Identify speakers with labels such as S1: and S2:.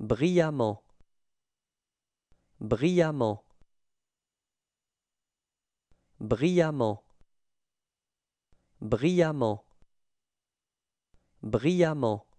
S1: brillamment brillamment brillamment brillamment brillamment